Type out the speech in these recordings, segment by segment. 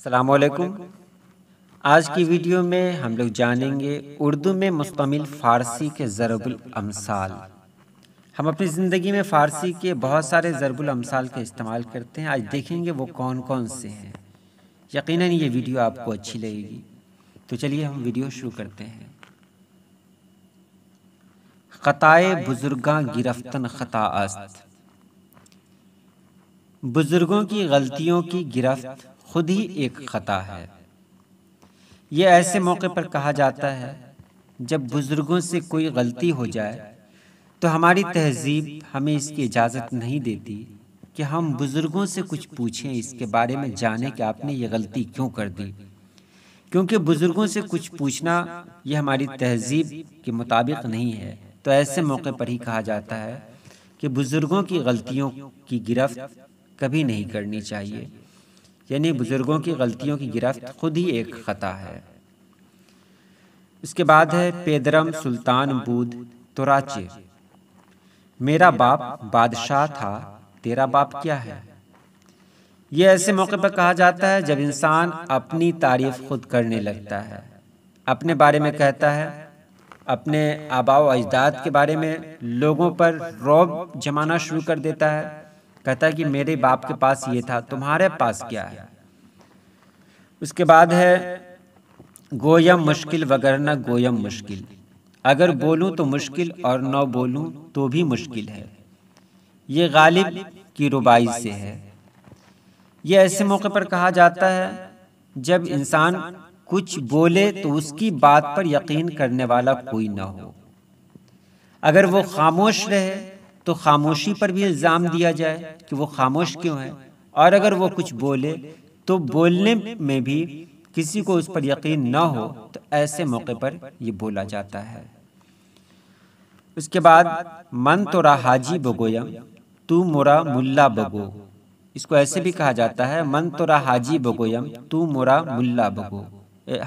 असलकुम आज की वीडियो में हम लोग जानेंगे उर्दू में मुश्तमिल फ़ारसी के ज़रबुल अमसाल हम अपनी ज़िंदगी में फ़ारसी के बहुत सारे ज़रबुल अमसाल के इस्तेमाल करते हैं आज देखेंगे वो कौन कौन से हैं यकीनन ये वीडियो आपको अच्छी लगेगी तो चलिए हम वीडियो शुरू करते हैं ख़ताए बुज़ुर्गां गिरफ्तन ख़ता बुज़ुर्गों की गलतियों की गिरफ्त खुद ही एक ख़ता है यह ऐसे मौके पर कहा जाता है जब बुज़ुर्गों से कोई गलती हो जाए तो हमारी तहजीब हमें इसकी इजाज़त नहीं देती कि हम बुज़ुर्गों से कुछ पूछें इसके बारे में जाने कि आपने ये गलती क्यों कर दी क्योंकि बुज़ुर्गों से कुछ पूछना यह हमारी तहजीब के मुताबिक नहीं है तो, तो ऐसे मौके पर ही कहा जाता है कि बुज़ुर्गों की गलतियों की गिरफ्त कभी नहीं करनी चाहिए यानी बुज़ुर्गों की गलतियों की गिरफ्त खुद ही एक ख़ता है इसके बाद है पेदरम सुल्तान बूद तोराचे मेरा बाप बादशाह था तेरा बाप क्या है यह ऐसे मौके पर कहा जाता है जब इंसान अपनी तारीफ खुद करने लगता है अपने बारे में कहता है अपने आबाव अजदाद के बारे में लोगों पर रौब जमाना शुरू कर देता है कहता है कि मेरे बाप के पास ये था तुम्हारे पास क्या है उसके बाद है गोयम मुश्किल वगरना गोयम मुश्किल अगर बोलूं तो, तो मुश्किल और न बोलूं तो भी तो मुश्किल है ये गालिब की रुबाई से है ये ऐसे मौके पर कहा जाता है जब इंसान कुछ बोले तो, तो उसकी बात पर यकीन करने वाला कोई ना हो अगर वो खामोश रहे तो खामोशी पर भी इल्ज़ाम दिया जाए कि वो खामोश क्यों है और अगर वो कुछ बोले तो बोलने में भी किसी को उस पर यकीन ना हो तो ऐसे मौके पर ये बोला जाता है उसके बाद मन तोरा हाजी बगोयम तू मोरा मुल्ला बगो इसको ऐसे भी कहा जाता है मन तो हाजी बगोयम तू मोरा मुल्ला बगो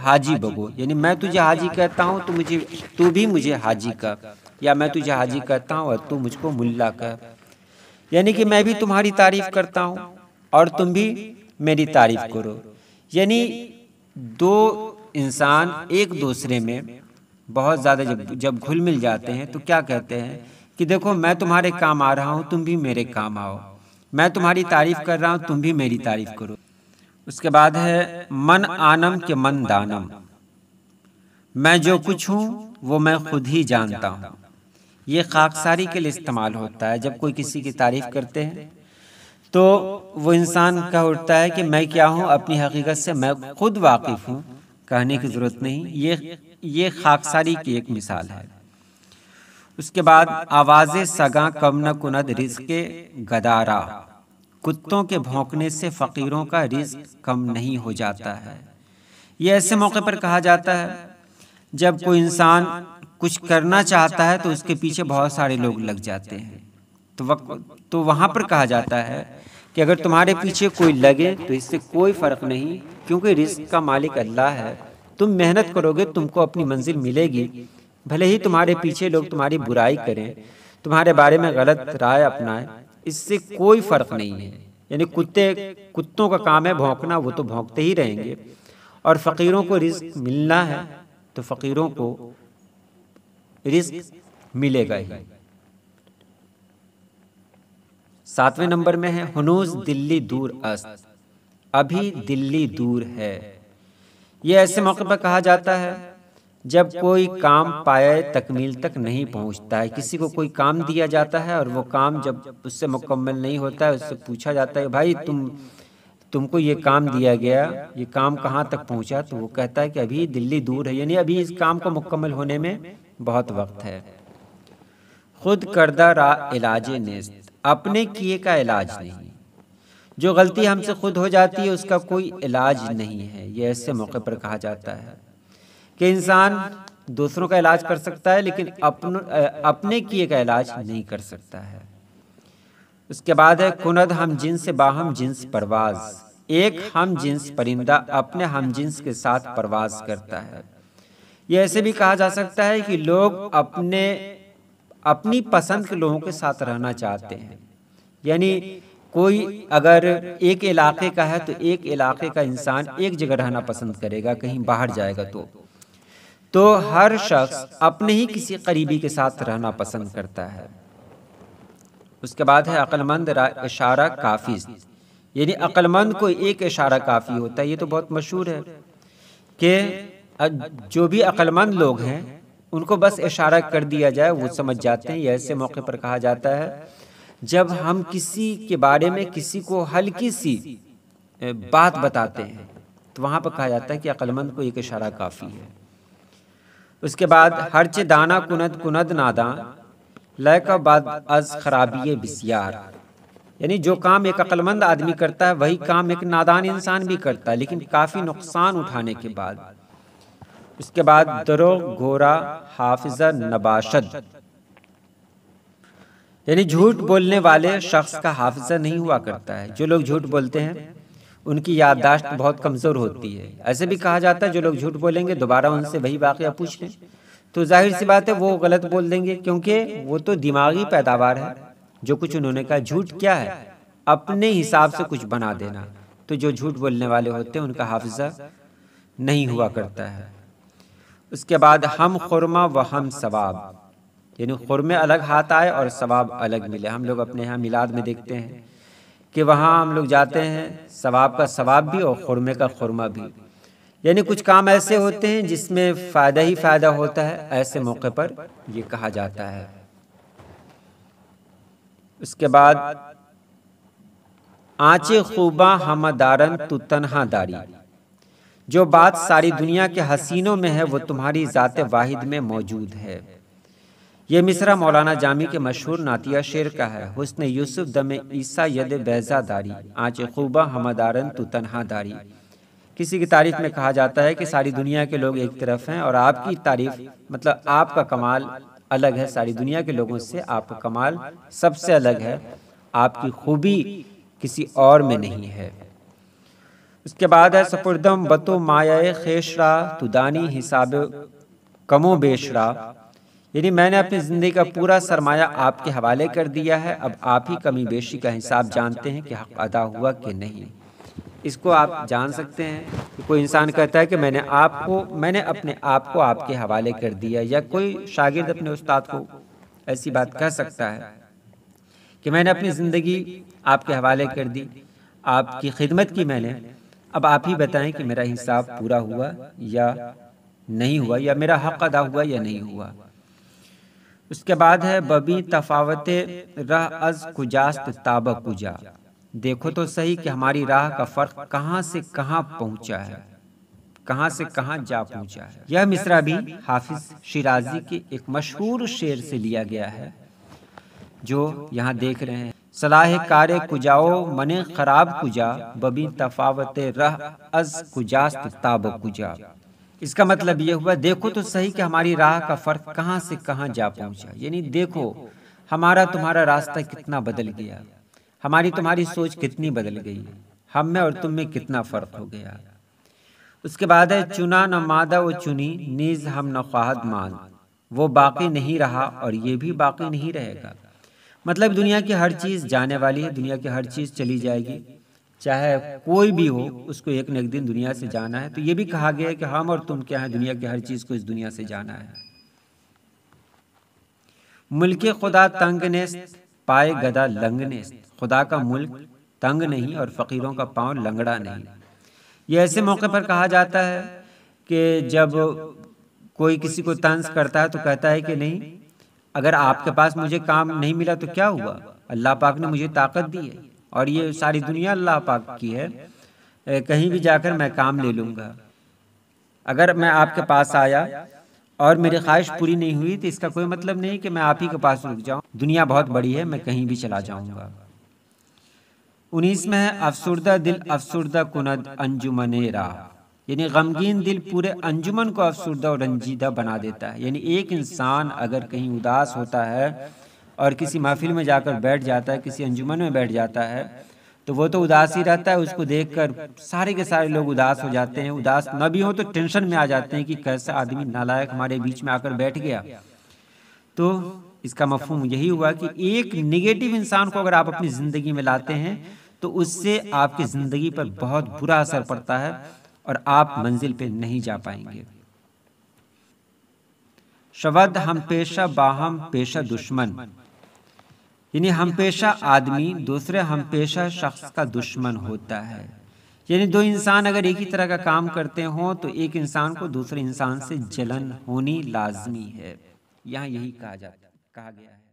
हाजी बगो यानी मैं तुझे हाजी कहता हूँ तो मुझे तू भी मुझे हाजी का या मैं तुझे हाजी कहता हूँ और तू मुझको मुल्ला कह यानी कि मैं भी तुम्हारी तारीफ करता हूँ और तुम भी मेरी तारीफ करो यानी दो इंसान एक दूसरे में बहुत ज़्यादा जब जब घुल मिल जाते हैं तो क्या कहते हैं कि देखो मैं तुम्हारे काम आ रहा हूँ तुम भी मेरे काम आओ मैं तुम्हारी तारीफ कर रहा हूँ तुम भी मेरी तारीफ करो उसके बाद है मन आनम के मन दानम मैं जो कुछ हूँ वो मैं खुद ही जानता हूँ ये खाकसारी के लिए इस्तेमाल होता है जब कोई किसी की तारीफ करते हैं तो वो इंसान कह उठता है कि मैं क्या हूँ अपनी हकीकत से मैं खुद वाकिफ हूँ कहने की ज़रूरत नहीं ये ये खाकसारी की एक मिसाल है उसके बाद आवाज़ सगा कम न कुनद रिस्क गदारा कुत्तों के भौंकने से फ़कीरों का रिज कम नहीं हो जाता है ये ऐसे मौके पर कहा जाता है जब कोई इंसान कुछ करना चाहता है तो उसके पीछे बहुत सारे लोग लग जाते हैं तो वक, तो वहाँ पर कहा जाता है कि अगर तुम्हारे पीछे कोई लगे तो इससे कोई फ़र्क नहीं क्योंकि रिस्क का मालिक अल्लाह है तुम मेहनत करोगे तुमको अपनी मंजिल मिलेगी भले ही तुम्हारे पीछे लोग तुम्हारी बुराई करें तुम्हारे बारे में गलत राय अपनाएं इससे कोई फ़र्क नहीं है यानी कुत्ते कुत्तों का काम है भोंकना वो तो भोंकते ही रहेंगे और फ़कीरों को रिस्क मिलना है तो फ़कीरों को रिस्क मिलेगा ही सातवें नंबर में है हनूज दिल्ली दूर अस्त अभी दिल्ली दूर है यह ऐसे मौके पर कहा जाता है जब कोई काम पाए तकमील तक नहीं पहुंचता है किसी को कोई काम दिया जाता है और वो काम जब उससे मुकम्मल नहीं होता है उससे पूछा जाता है भाई तुम तुमको ये काम दिया गया ये काम कहाँ तक पहुंचा तो वो कहता है कि अभी दिल्ली दूर है यानी अभी इस काम को मुकम्मल होने में बहुत वक्त है खुद करदा रा इलाज ने अपने किए का इलाज नहीं जो गलती हमसे खुद हो जाती है उसका कोई इलाज नहीं है यह ऐसे मौके पर कहा जाता है कि इंसान दूसरों का इलाज कर सकता है लेकिन अपन अपने किए का इलाज नहीं कर सकता है उसके बाद है कुनद हम जिन्स बाहम जिन्स परवाज़ एक हम जिन्स परिंदा अपने हम जिन्स के साथ परवाज करता है यह ऐसे भी कहा जा सकता है कि लोग अपने अपनी पसंद के लोगों के साथ रहना चाहते हैं यानी कोई अगर एक इलाके का है तो एक इलाके का इंसान एक जगह रहना पसंद करेगा कहीं बाहर जाएगा तो तो हर शख्स अपने ही किसी करीबी के साथ रहना पसंद करता है उसके बाद है अक्लमंद इशारा काफ़ी यानी अक्लमंद को एक इशारा काफ़ी होता है ये तो बहुत मशहूर है कि जो भी अक्लमंद लोग हैं उनको बस इशारा कर दिया जाए वो समझ जाते हैं ऐसे मौके पर कहा जाता है जब हम किसी के बारे में किसी को हल्की सी बात बताते हैं तो वहाँ पर कहा जाता है कि अक्लमंद को एक इशारा काफ़ी है उसके बाद हर चे दाना कुनद कुनद नादा का बाद अज खराबी बिस्यार यानी जो काम एक अक्लमंद आदमी करता है वही काम एक नादान इंसान भी करता है लेकिन काफ़ी नुकसान उठाने के बाद उसके बाद दरो घोरा हाफिजा नबाशद यानी झूठ बोलने वाले शख्स का हाफिजा नहीं हुआ करता है जो लोग झूठ बोलते हैं उनकी याददाश्त बहुत कमज़ोर होती है ऐसे भी कहा जाता है जो लोग झूठ बोलेंगे दोबारा उनसे वही वाक़ पूछ लें तो जाहिर सी बात है वो गलत बोल देंगे क्योंकि वो तो दिमागी पैदावार है जो कुछ उन्होंने कहा झूठ क्या है अपने हिसाब से कुछ बना देना तो जो झूठ बोलने वाले होते हैं उनका हाफिजा नहीं हुआ करता है उसके बाद हम खुरमा व हम सवाब यानी खुरमे अलग हाथ आए और सवाब अलग मिले हम लोग अपने यहाँ मिलाद में देखते हैं कि वहाँ हम लोग जाते हैं सवाब का सवाब भी और खुरमे का खुरमा भी यानी कुछ काम ऐसे होते हैं जिसमें फ़ायदा ही फ़ायदा होता है ऐसे मौके पर ये कहा जाता है उसके बाद आँचे खूबा हमदारन तु तन्हा दारी जो बात सारी दुनिया के हसीनों में है वो तुम्हारी ज़ात वाहिद में मौजूद है ये मिसरा मौलाना जामी के मशहूर नातिया शेर का है हुसन यूसुफ दम ईसा यद दारी आँच खूबा हमदारन तो दारी किसी की तारीफ में कहा जाता है कि सारी दुनिया के लोग एक तरफ हैं और आपकी तारीफ मतलब आपका कमाल अलग है सारी दुनिया के लोगों से आपका कमाल सबसे अलग है आपकी खूबी किसी और में नहीं है उसके बाद है सपुरदम बतो माया खेशरा तुदानी हिसाब कमो बेशरा यानी मैंने अपनी ज़िंदगी का पूरा सरमाया आपके हवाले कर दिया है अब आप ही कमी बेशी का हिसाब जानते हैं कि हक अदा हुआ कि नहीं इसको आप जान सकते हैं कि कोई इंसान कहता है कि मैंने आपको मैंने अपने आप को आपके हवाले कर दिया या कोई शागिर्द अपने उस्ताद को ऐसी बात कह सकता है कि मैंने अपनी ज़िंदगी आपके हवाले कर दी आपकी खिदमत की मैंने अब आप ही बताएं कि मेरा हिसाब पूरा हुआ या नहीं हुआ या मेरा हक अदा हुआ या नहीं हुआ उसके बाद है बबी तफावत रह अज कुजास्त ताबा कुजा देखो तो सही कि हमारी राह का फ़र्क कहाँ से कहाँ पहुंचा है कहाँ से कहाँ जा पहुंचा है यह मिसरा भी हाफिज शिराजी के एक मशहूर शेर से लिया गया है जो यहाँ देख रहे हैं सलाह कार कुजाओ मने खराब कुजा बबी तफावत रह अज कुजास्त ताब कुजा इसका मतलब, मतलब यह हुआ तो देखो तो सही कि हमारी राह का फर्क कहाँ से कहाँ जा पहुँचा यानी देखो हमारा तुम्हारा रास्ता कितना बदल गया हमारी तुम्हारी सोच कितनी बदल गई हम में और तुम में कितना फर्क हो गया उसके बाद है चुना न मादा वो चुनी नीज हम न ख्वाहद मान वो बाकी नहीं रहा और ये भी बाकी नहीं रहेगा मतलब दुनिया की हर चीज़ जाने वाली है दुनिया की हर चीज़ चली जाएगी चाहे कोई भी हो उसको एक न एक दिन दुनिया से जाना है तो ये भी कहा गया है कि हम और तुम क्या है दुनिया की हर चीज़ को इस दुनिया से जाना है मुल्क खुदा तंग ने पाए गदा लंग ने खुदा का मुल्क तंग नहीं और फ़कीरों का पाँव लंगड़ा नहीं ये ऐसे मौके पर कहा जाता है कि जब कोई किसी को तंज करता है तो कहता है कि नहीं अगर आपके पास मुझे काम नहीं मिला तो क्या हुआ अल्लाह पाक ने मुझे ताकत दी है और ये सारी दुनिया अल्लाह पाक की है कहीं भी जाकर मैं काम ले लूँगा अगर मैं आपके पास आया और मेरी ख्वाहिश पूरी नहीं हुई तो इसका कोई मतलब नहीं कि मैं आप ही के पास रुक जाऊँ दुनिया बहुत बड़ी है मैं कहीं भी चला जाऊँगा उन्नीस में है अफसरदा दिल अफसरदा कुनद अंजुमने राह यानी गमगीन दिल पूरे अंजुमन को अफसरदा और रंजीदा बना देता है यानी एक इंसान अगर कहीं उदास होता है और किसी महफिल में जाकर बैठ जाता है किसी अंजुमन में बैठ जाता है तो वो तो उदास ही रहता है उसको देखकर सारे के सारे लोग उदास हो जाते हैं उदास न भी हो तो टेंशन में आ जाते हैं कि कैसा आदमी नालायक हमारे बीच में आकर बैठ गया तो इसका मफहम यही हुआ कि एक निगेटिव इंसान को अगर आप अपनी ज़िंदगी में लाते हैं तो उससे आपकी ज़िंदगी पर बहुत बुरा असर पड़ता है और आप मंजिल पे नहीं जा पाएंगे शवद हम पेशा बाहम पेशा दुश्मन यानी हम पेशा आदमी दूसरे हम पेशा शख्स का दुश्मन होता है यानी दो इंसान अगर एक ही तरह का काम करते हो तो एक इंसान को दूसरे इंसान से जलन होनी लाजमी है यहाँ यही कहा जाता कहा गया है